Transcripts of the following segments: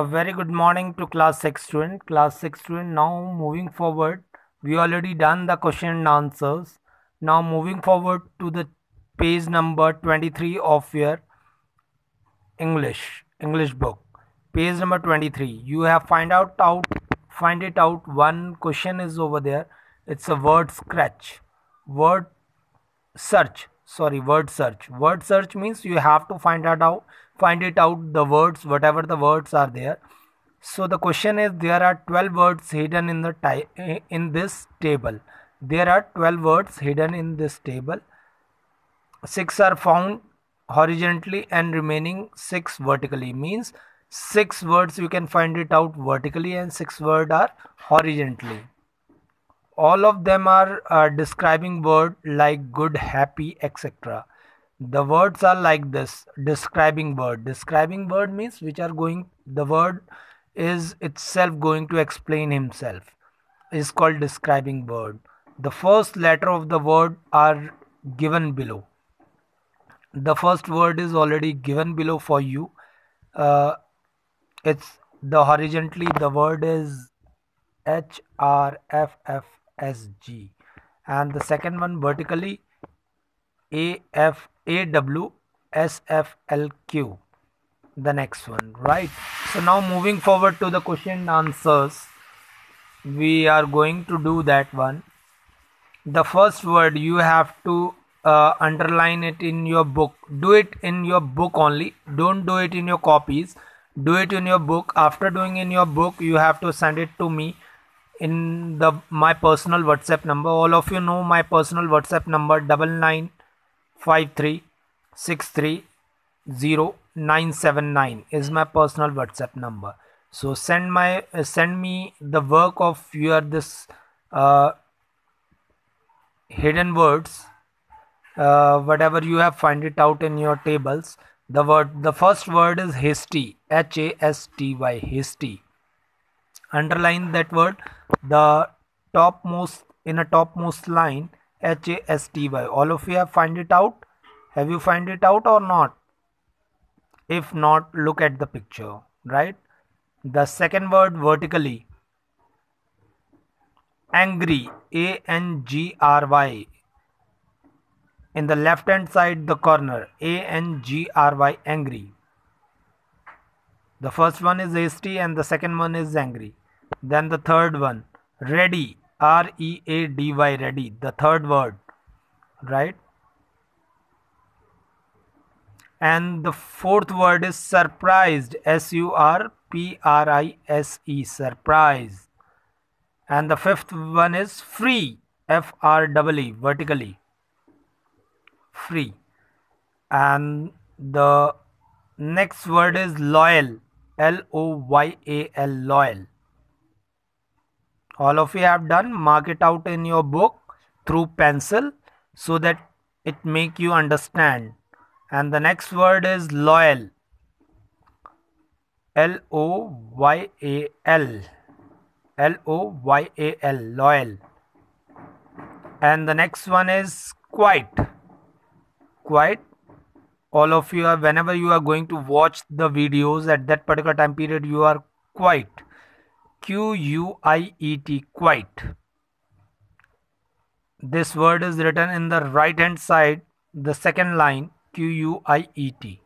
a very good morning to class 6 student class 6 student now moving forward we already done the question and answers now moving forward to the page number 23 of your english english book page number 23 you have find out out find it out one question is over there it's a word scratch word search sorry word search word search means you have to find out find it out the words whatever the words are there so the question is there are 12 words hidden in the in this table there are 12 words hidden in this table six are found horizontally and remaining six vertically means six words you can find it out vertically and six word are horizontally all of them are, are describing word like good happy etc the words are like this describing word describing word means which are going the word is itself going to explain himself is called describing word the first letter of the word are given below the first word is already given below for you uh, it's the horizontally the word is h r f f ASG and the second one vertically AF the next one right so now moving forward to the question answers we are going to do that one the first word you have to uh, underline it in your book do it in your book only don't do it in your copies do it in your book after doing in your book you have to send it to me in the my personal whatsapp number all of you know my personal whatsapp number double nine five three six three zero nine seven nine is my personal whatsapp number so send my uh, send me the work of your this uh, hidden words uh, whatever you have find it out in your tables the word the first word is hasty h a s t y hasty underline that word the topmost in a topmost line H A S T Y. All of you have find it out. Have you find it out or not? If not, look at the picture, right? The second word vertically. Angry, A N G R Y. In the left hand side, the corner, A N G R Y, angry. The first one is hasty, and the second one is angry. Then the third one, ready, R E A D Y, ready, the third word, right? And the fourth word is surprised, S U R P R I S E, surprise. And the fifth one is free, F R E, vertically, free. And the next word is loyal, L O Y A L, loyal all of you have done mark it out in your book through pencil so that it make you understand and the next word is loyal l o y a l l o y a l loyal and the next one is quiet quiet all of you are whenever you are going to watch the videos at that particular time period you are quiet Q U I E T quite. This word is written in the right hand side, the second line Q U I E T.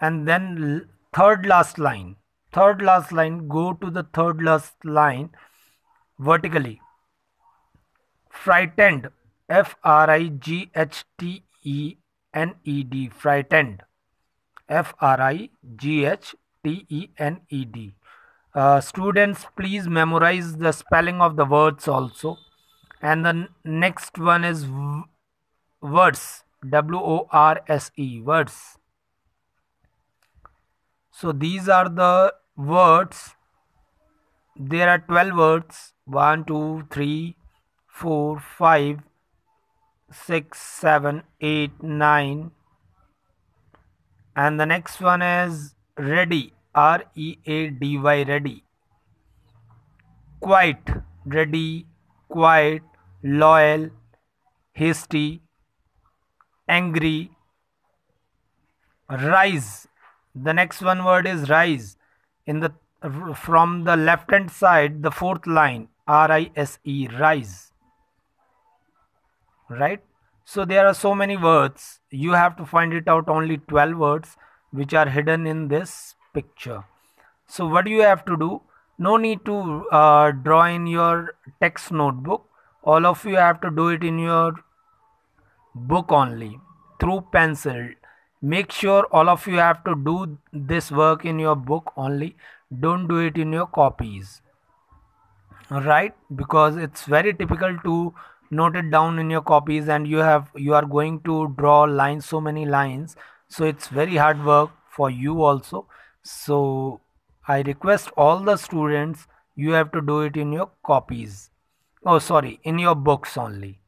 And then third last line, third last line, go to the third last line vertically. Frightened, F R I G H T E N E D, frightened. F R I G H T E N E D uh, students, please memorize the spelling of the words also. And the next one is words. W-O-R-S-E. Words. So these are the words. There are 12 words. 1, 2, 3, 4, 5, 6, 7, 8, 9. And the next one is ready R E A D Y ready. Quite, ready, quiet, loyal, hasty, angry, rise. The next one word is rise. In the from the left hand side, the fourth line R I S E rise. Right? So there are so many words. You have to find it out only 12 words which are hidden in this picture so what you have to do no need to uh, draw in your text notebook all of you have to do it in your book only through pencil make sure all of you have to do this work in your book only don't do it in your copies right because it's very typical to note it down in your copies and you have you are going to draw lines so many lines so it's very hard work for you also so I request all the students you have to do it in your copies oh sorry in your books only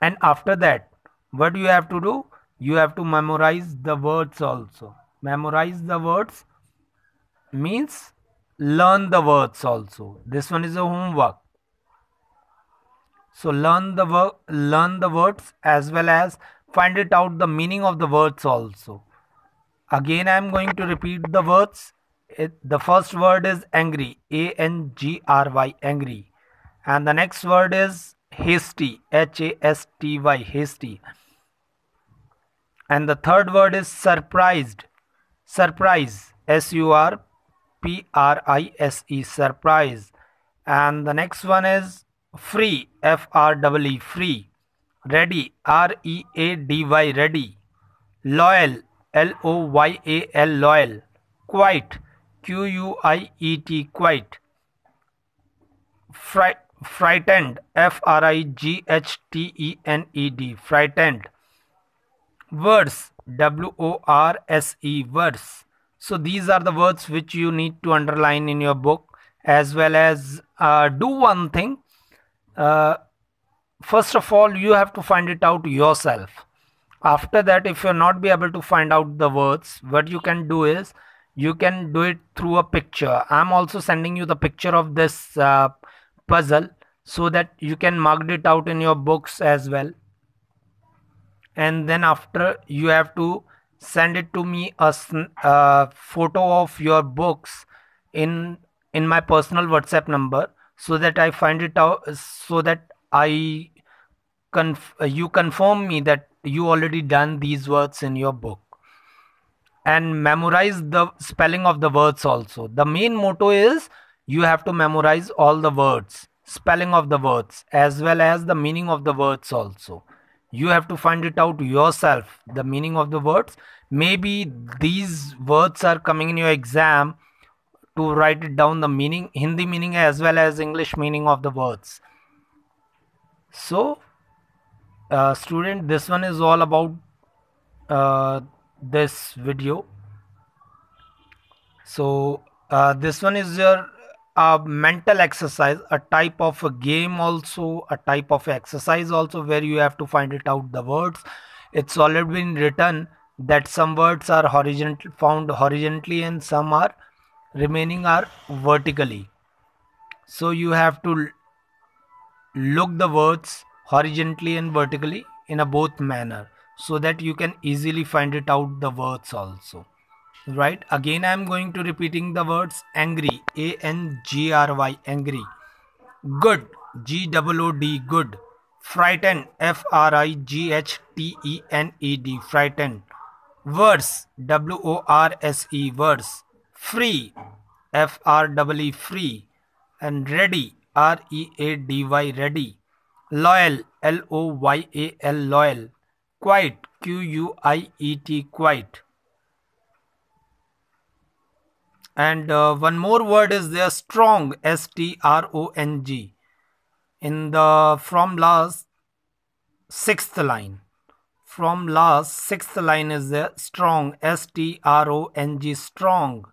and after that what you have to do you have to memorize the words also memorize the words means learn the words also this one is a homework so learn the learn the words as well as find it out the meaning of the words also Again, I am going to repeat the words. It, the first word is angry, A N G R Y, angry. And the next word is hasty, H A S T Y, hasty. And the third word is surprised, surprise, S U R P R I S E, surprise. And the next one is free, F R E E, free. Ready, R E A D Y, ready. Loyal, L O Y A L loyal. Quiet. Q U I E T quiet. Fri frightened. F R I G H T E N E D frightened. Words. W O R S E words. So these are the words which you need to underline in your book as well as uh, do one thing. Uh, first of all, you have to find it out yourself after that if you're not be able to find out the words what you can do is you can do it through a picture i'm also sending you the picture of this uh, puzzle so that you can mark it out in your books as well and then after you have to send it to me a uh, photo of your books in in my personal whatsapp number so that i find it out so that i conf- you confirm me that you already done these words in your book and memorize the spelling of the words also. The main motto is you have to memorize all the words, spelling of the words, as well as the meaning of the words also. You have to find it out yourself, the meaning of the words. Maybe these words are coming in your exam to write it down the meaning, Hindi meaning as well as English meaning of the words. So uh, student this one is all about uh, this video so uh, this one is your uh, mental exercise a type of a game also a type of exercise also where you have to find it out the words it's already been written that some words are horizontal found horizontally and some are remaining are vertically so you have to look the words horizontally and vertically in a both manner so that you can easily find it out the words also right again i am going to repeating the words angry a n g r y angry good g w o d good frightened f r i g h t e n e d frightened worse w o r s e worse free f r w e free and ready r e a d y ready loyal L O Y A L loyal quiet Q U I E T quiet and uh, one more word is there strong S T R O N G in the from last sixth line from last sixth line is there strong S T R O N G strong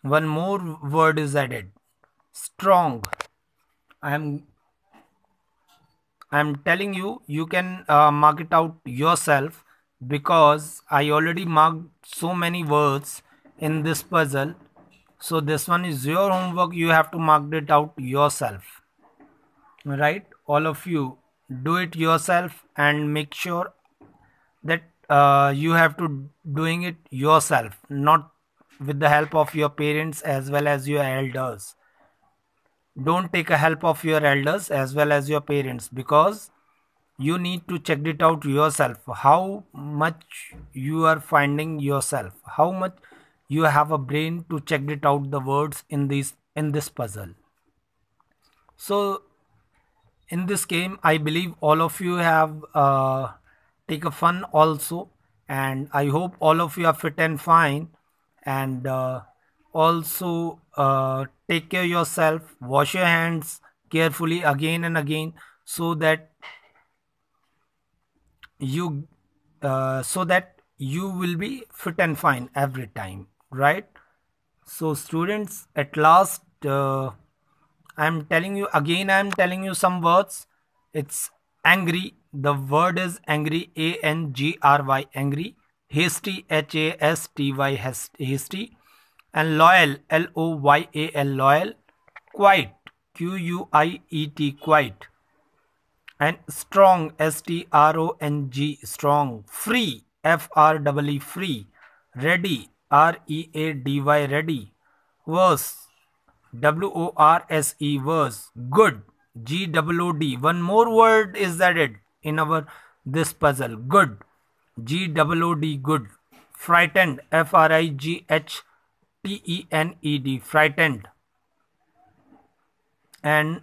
one more word is added strong i am i'm telling you you can uh, mark it out yourself because i already marked so many words in this puzzle so this one is your homework you have to mark it out yourself right all of you do it yourself and make sure that uh, you have to doing it yourself not with the help of your parents as well as your elders don't take a help of your elders as well as your parents because you need to check it out yourself how much you are finding yourself how much you have a brain to check it out the words in this in this puzzle so in this game i believe all of you have uh, take a fun also and i hope all of you are fit and fine and uh, also uh, take care yourself wash your hands carefully again and again so that you uh, so that you will be fit and fine every time right so students at last uh, i am telling you again i am telling you some words it's angry the word is angry a n g r y angry hasty h a s t y hasty and loyal L O Y A L loyal quiet Q U I E T quiet and strong S T R O N G strong free f r w -E, free ready R E A D Y ready Worse, W O R S E worse. good G W O D one more word is added in our this puzzle good G W O D good frightened F R I G H T E N E D, frightened. And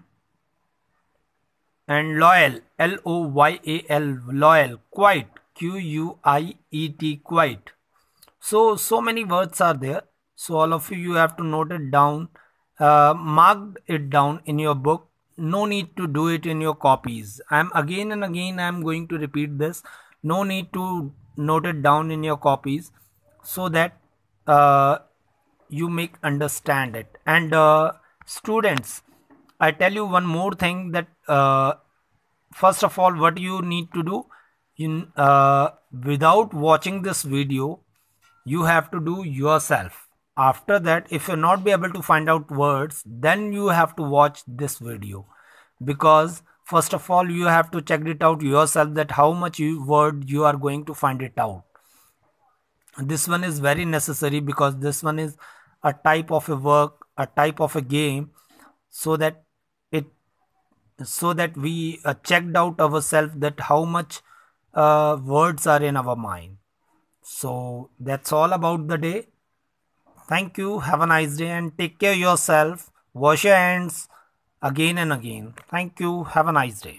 and loyal, L O Y A L, loyal, quiet, Q U I E T, quiet. So, so many words are there. So, all of you, you have to note it down, uh, mark it down in your book. No need to do it in your copies. I'm again and again, I'm going to repeat this. No need to note it down in your copies so that uh, you make understand it and uh, students i tell you one more thing that uh, first of all what you need to do in uh, without watching this video you have to do yourself after that if you're not be able to find out words then you have to watch this video because first of all you have to check it out yourself that how much you word you are going to find it out this one is very necessary because this one is a type of a work a type of a game so that it so that we uh, checked out ourselves that how much uh, words are in our mind so that's all about the day thank you have a nice day and take care yourself wash your hands again and again thank you have a nice day